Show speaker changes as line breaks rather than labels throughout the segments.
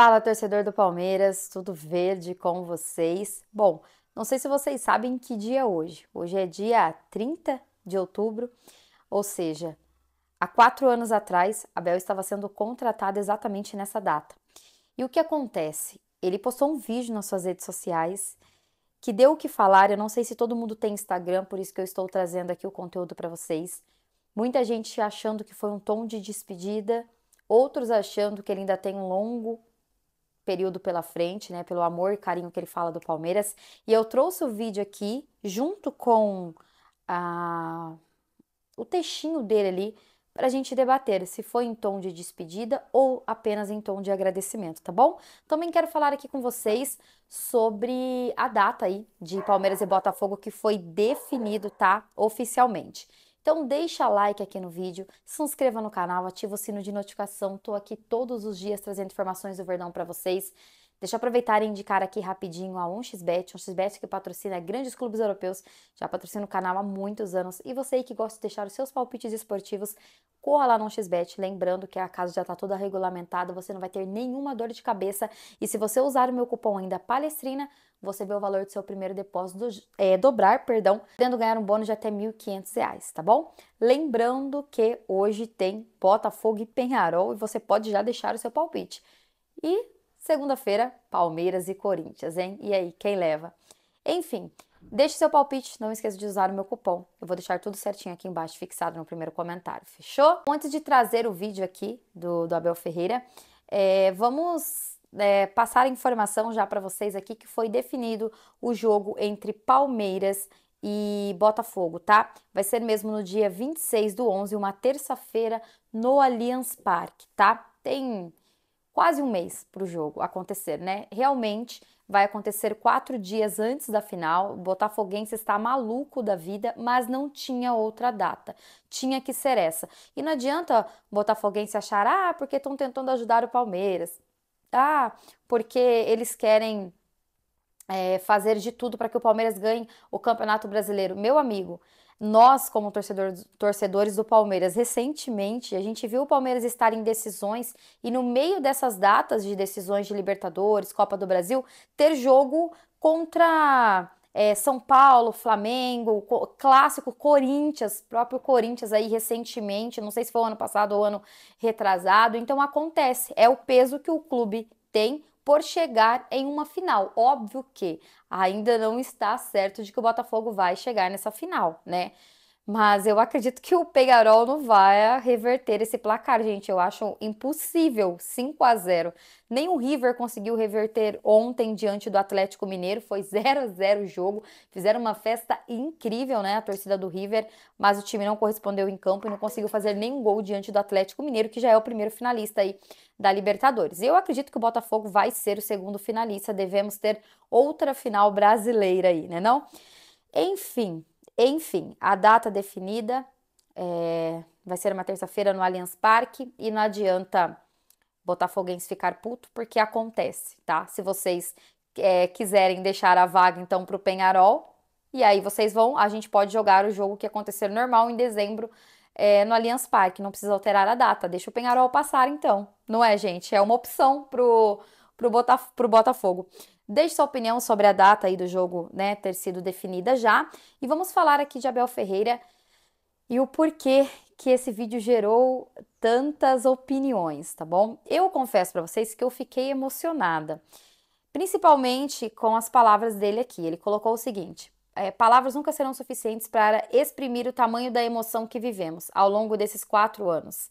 Fala, torcedor do Palmeiras, tudo verde com vocês? Bom, não sei se vocês sabem que dia é hoje. Hoje é dia 30 de outubro, ou seja, há quatro anos atrás, Abel estava sendo contratado exatamente nessa data. E o que acontece? Ele postou um vídeo nas suas redes sociais que deu o que falar. Eu não sei se todo mundo tem Instagram, por isso que eu estou trazendo aqui o conteúdo para vocês. Muita gente achando que foi um tom de despedida, outros achando que ele ainda tem um longo período pela frente, né? Pelo amor e carinho que ele fala do Palmeiras. E eu trouxe o vídeo aqui junto com a... o textinho dele ali para a gente debater se foi em tom de despedida ou apenas em tom de agradecimento, tá bom? Também quero falar aqui com vocês sobre a data aí de Palmeiras e Botafogo que foi definido, tá? Oficialmente. Então deixa like aqui no vídeo, se inscreva no canal, ativa o sino de notificação. Tô aqui todos os dias trazendo informações do Verdão para vocês. Deixa eu aproveitar e indicar aqui rapidinho a 1xBet, 1xBet que patrocina grandes clubes europeus, já patrocina o canal há muitos anos. E você aí que gosta de deixar os seus palpites esportivos, corra lá no 1xBet, lembrando que a casa já está toda regulamentada, você não vai ter nenhuma dor de cabeça. E se você usar o meu cupom ainda palestrina, você vê o valor do seu primeiro depósito é, dobrar, perdão, podendo ganhar um bônus de até R$ 1.500, tá bom? Lembrando que hoje tem Botafogo e Penharol e você pode já deixar o seu palpite. E Segunda-feira, Palmeiras e Corinthians, hein? E aí, quem leva? Enfim, deixe seu palpite, não esqueça de usar o meu cupom. Eu vou deixar tudo certinho aqui embaixo, fixado no primeiro comentário, fechou? Antes de trazer o vídeo aqui do, do Abel Ferreira, é, vamos é, passar a informação já para vocês aqui que foi definido o jogo entre Palmeiras e Botafogo, tá? Vai ser mesmo no dia 26 do 11, uma terça-feira, no Allianz Parque, tá? Tem quase um mês para o jogo acontecer, né? Realmente vai acontecer quatro dias antes da final. O Botafoguense está maluco da vida, mas não tinha outra data. Tinha que ser essa. E não adianta o Botafoguense achar, ah, porque estão tentando ajudar o Palmeiras. Ah, porque eles querem é, fazer de tudo para que o Palmeiras ganhe o Campeonato Brasileiro. Meu amigo, nós, como torcedor, torcedores do Palmeiras, recentemente a gente viu o Palmeiras estar em decisões e no meio dessas datas de decisões de Libertadores, Copa do Brasil, ter jogo contra é, São Paulo, Flamengo, clássico Corinthians, próprio Corinthians aí recentemente, não sei se foi ano passado ou ano retrasado, então acontece, é o peso que o clube tem por chegar em uma final. Óbvio que ainda não está certo de que o Botafogo vai chegar nessa final, né? Mas eu acredito que o Pegarol não vai reverter esse placar, gente. Eu acho impossível 5 a 0. Nem o River conseguiu reverter ontem diante do Atlético Mineiro. Foi 0 a 0 o jogo. Fizeram uma festa incrível, né? A torcida do River, mas o time não correspondeu em campo e não conseguiu fazer nenhum gol diante do Atlético Mineiro, que já é o primeiro finalista aí da Libertadores. Eu acredito que o Botafogo vai ser o segundo finalista. Devemos ter outra final brasileira aí, né? Não? Enfim, enfim, a data definida é, vai ser uma terça-feira no Allianz Parque e não adianta Botafoguense ficar puto porque acontece, tá? Se vocês é, quiserem deixar a vaga então para o Penharol e aí vocês vão, a gente pode jogar o jogo que acontecer normal em dezembro é, no Allianz Parque, não precisa alterar a data, deixa o Penharol passar então, não é gente? É uma opção pro pro, Botaf pro Botafogo. Deixe sua opinião sobre a data aí do jogo, né, ter sido definida já. E vamos falar aqui de Abel Ferreira e o porquê que esse vídeo gerou tantas opiniões, tá bom? Eu confesso para vocês que eu fiquei emocionada, principalmente com as palavras dele aqui. Ele colocou o seguinte: é, palavras nunca serão suficientes para exprimir o tamanho da emoção que vivemos ao longo desses quatro anos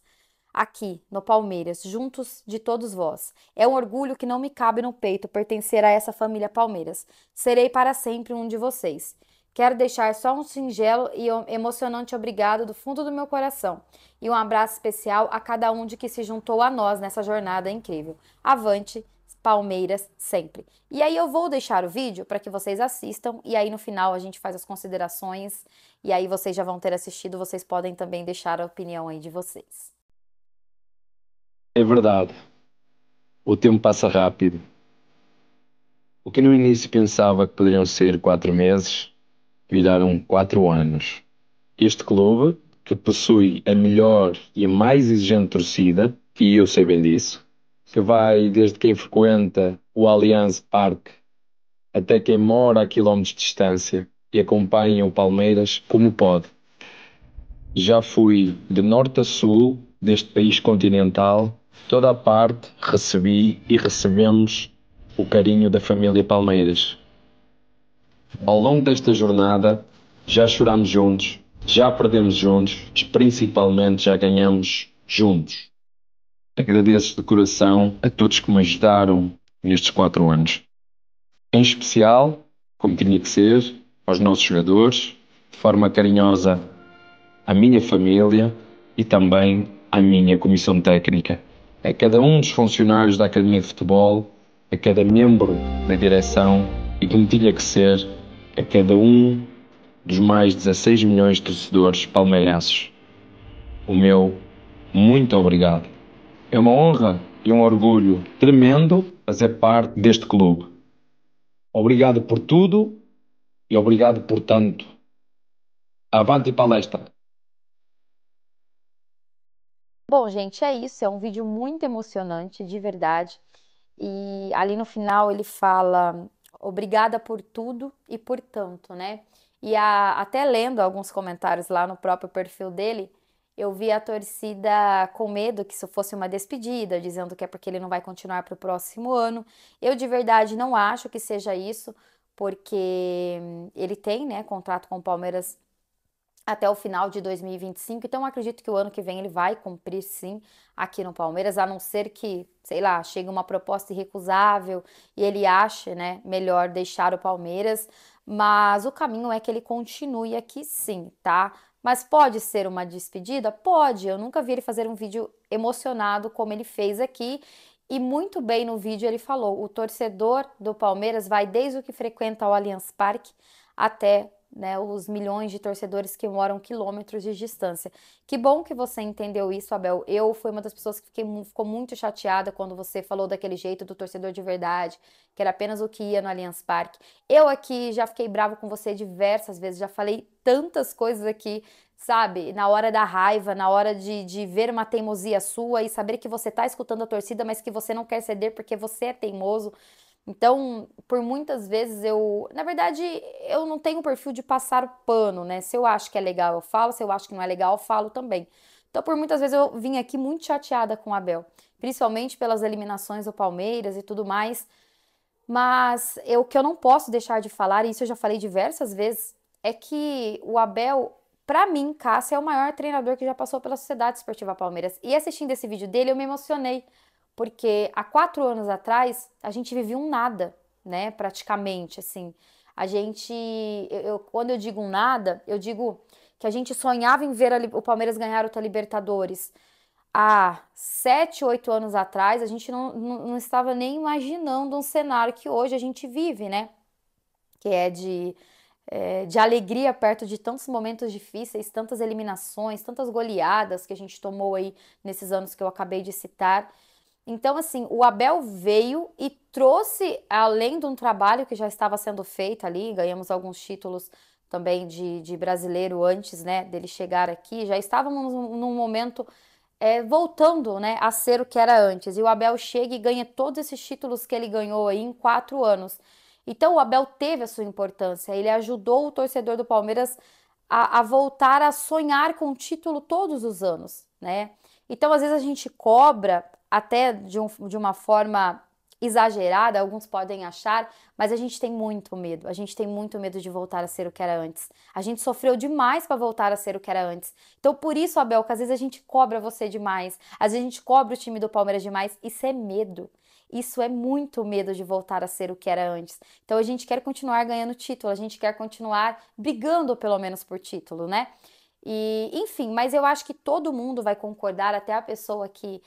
aqui no Palmeiras, juntos de todos vós. É um orgulho que não me cabe no peito pertencer a essa família Palmeiras. Serei para sempre um de vocês. Quero deixar só um singelo e emocionante obrigado do fundo do meu coração e um abraço especial a cada um de que se juntou a nós nessa jornada incrível. Avante, Palmeiras sempre. E aí eu vou deixar o vídeo para que vocês assistam e aí no final a gente faz as considerações e aí vocês já vão ter assistido, vocês podem também deixar a opinião aí de vocês.
É verdade. O tempo passa rápido. O que no início pensava que poderiam ser quatro meses, viraram quatro anos. Este clube, que possui a melhor e a mais exigente torcida, e eu sei bem disso, que vai desde quem frequenta o Allianz Parque até quem mora a quilómetros de distância e acompanha o Palmeiras como pode. Já fui de norte a sul deste país continental toda a parte recebi e recebemos o carinho da família Palmeiras. Ao longo desta jornada, já choramos juntos, já perdemos juntos, mas principalmente já ganhamos juntos. Agradeço de coração a todos que me ajudaram nestes quatro anos. Em especial, como tinha que ser, aos nossos jogadores, de forma carinhosa à minha família e também à minha comissão técnica a é cada um dos funcionários da Academia de Futebol, a é cada membro da direção e como tinha que ser, a é cada um dos mais 16 milhões de torcedores palmeirenses. O meu muito obrigado. É uma honra e um orgulho tremendo fazer parte deste clube. Obrigado por tudo e obrigado por tanto. Avante palestra!
Bom, gente, é isso. É um vídeo muito emocionante, de verdade. E ali no final ele fala obrigada por tudo e por tanto, né? E a, até lendo alguns comentários lá no próprio perfil dele, eu vi a torcida com medo que isso fosse uma despedida, dizendo que é porque ele não vai continuar para o próximo ano. Eu de verdade não acho que seja isso, porque ele tem, né, contrato com o Palmeiras até o final de 2025. Então acredito que o ano que vem ele vai cumprir sim aqui no Palmeiras, a não ser que, sei lá, chegue uma proposta irrecusável e ele ache, né, melhor deixar o Palmeiras, mas o caminho é que ele continue aqui sim, tá? Mas pode ser uma despedida? Pode. Eu nunca vi ele fazer um vídeo emocionado como ele fez aqui. E muito bem no vídeo ele falou: o torcedor do Palmeiras vai desde o que frequenta o Allianz Parque até né, os milhões de torcedores que moram quilômetros de distância. Que bom que você entendeu isso, Abel. Eu fui uma das pessoas que fiquei, ficou muito chateada quando você falou daquele jeito do torcedor de verdade, que era apenas o que ia no Allianz Parque. Eu aqui já fiquei bravo com você diversas vezes, já falei tantas coisas aqui, sabe? Na hora da raiva, na hora de, de ver uma teimosia sua e saber que você está escutando a torcida, mas que você não quer ceder porque você é teimoso. Então, por muitas vezes eu, na verdade, eu não tenho perfil de passar o pano, né? Se eu acho que é legal, eu falo, se eu acho que não é legal, eu falo também. Então, por muitas vezes eu vim aqui muito chateada com o Abel, principalmente pelas eliminações do Palmeiras e tudo mais. Mas o que eu não posso deixar de falar, e isso eu já falei diversas vezes, é que o Abel, para mim, Cássio, é o maior treinador que já passou pela Sociedade Esportiva Palmeiras. E assistindo esse vídeo dele, eu me emocionei porque há quatro anos atrás a gente vivia um nada, né? Praticamente, assim. A gente, eu, eu, quando eu digo nada, eu digo que a gente sonhava em ver a, o Palmeiras ganhar outra Libertadores. Há sete, oito anos atrás, a gente não, não, não estava nem imaginando um cenário que hoje a gente vive, né? Que é de é, de alegria perto de tantos momentos difíceis, tantas eliminações, tantas goleadas que a gente tomou aí nesses anos que eu acabei de citar. Então, assim, o Abel veio e trouxe, além de um trabalho que já estava sendo feito ali, ganhamos alguns títulos também de, de brasileiro antes né, dele chegar aqui, já estávamos num momento é, voltando né, a ser o que era antes. E o Abel chega e ganha todos esses títulos que ele ganhou aí em quatro anos. Então o Abel teve a sua importância, ele ajudou o torcedor do Palmeiras a, a voltar a sonhar com o título todos os anos, né? Então, às vezes a gente cobra até de, um, de uma forma exagerada, alguns podem achar, mas a gente tem muito medo. A gente tem muito medo de voltar a ser o que era antes. A gente sofreu demais para voltar a ser o que era antes. Então, por isso, Abel, que às vezes a gente cobra você demais, às vezes a gente cobra o time do Palmeiras demais. Isso é medo. Isso é muito medo de voltar a ser o que era antes. Então, a gente quer continuar ganhando título, a gente quer continuar brigando pelo menos por título, né? E, enfim, mas eu acho que todo mundo vai concordar, até a pessoa que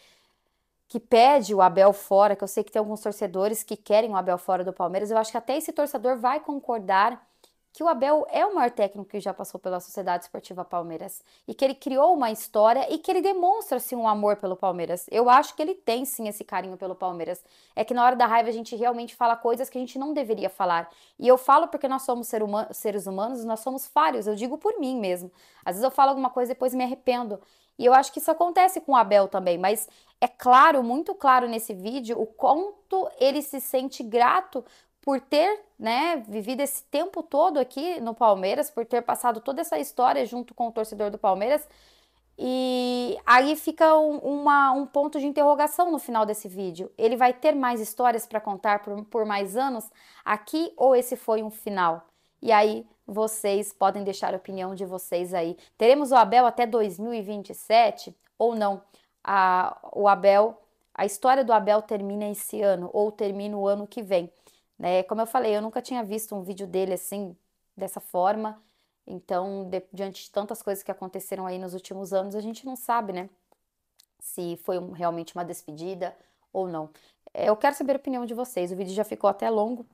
que pede o Abel fora, que eu sei que tem alguns torcedores que querem o Abel fora do Palmeiras, eu acho que até esse torcedor vai concordar que o Abel é o maior técnico que já passou pela Sociedade Esportiva Palmeiras e que ele criou uma história e que ele demonstra sim um amor pelo Palmeiras. Eu acho que ele tem sim esse carinho pelo Palmeiras. É que na hora da raiva a gente realmente fala coisas que a gente não deveria falar. E eu falo porque nós somos ser seres humanos, nós somos falhos, eu digo por mim mesmo. Às vezes eu falo alguma coisa e depois me arrependo. E eu acho que isso acontece com o Abel também, mas é claro, muito claro nesse vídeo, o quanto ele se sente grato por ter, né, vivido esse tempo todo aqui no Palmeiras, por ter passado toda essa história junto com o torcedor do Palmeiras. E aí fica um, uma, um ponto de interrogação no final desse vídeo. Ele vai ter mais histórias para contar por, por mais anos aqui ou esse foi um final? E aí vocês podem deixar a opinião de vocês aí. Teremos o Abel até 2027 ou não? A, o Abel, a história do Abel termina esse ano ou termina o ano que vem. Né? Como eu falei, eu nunca tinha visto um vídeo dele assim, dessa forma. Então, de, diante de tantas coisas que aconteceram aí nos últimos anos, a gente não sabe, né? Se foi um, realmente uma despedida ou não. É, eu quero saber a opinião de vocês. O vídeo já ficou até longo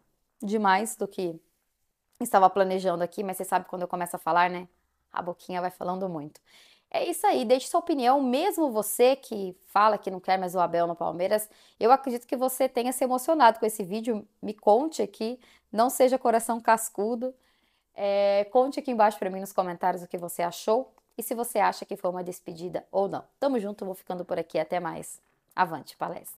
demais do que estava planejando aqui, mas você sabe quando eu começo a falar, né? A boquinha vai falando muito. É isso aí, deixe sua opinião, mesmo você que fala que não quer mais o Abel no Palmeiras, eu acredito que você tenha se emocionado com esse vídeo, me conte aqui, não seja coração cascudo, é, conte aqui embaixo para mim nos comentários o que você achou e se você acha que foi uma despedida ou não. Tamo junto, vou ficando por aqui, até mais. Avante, palestra!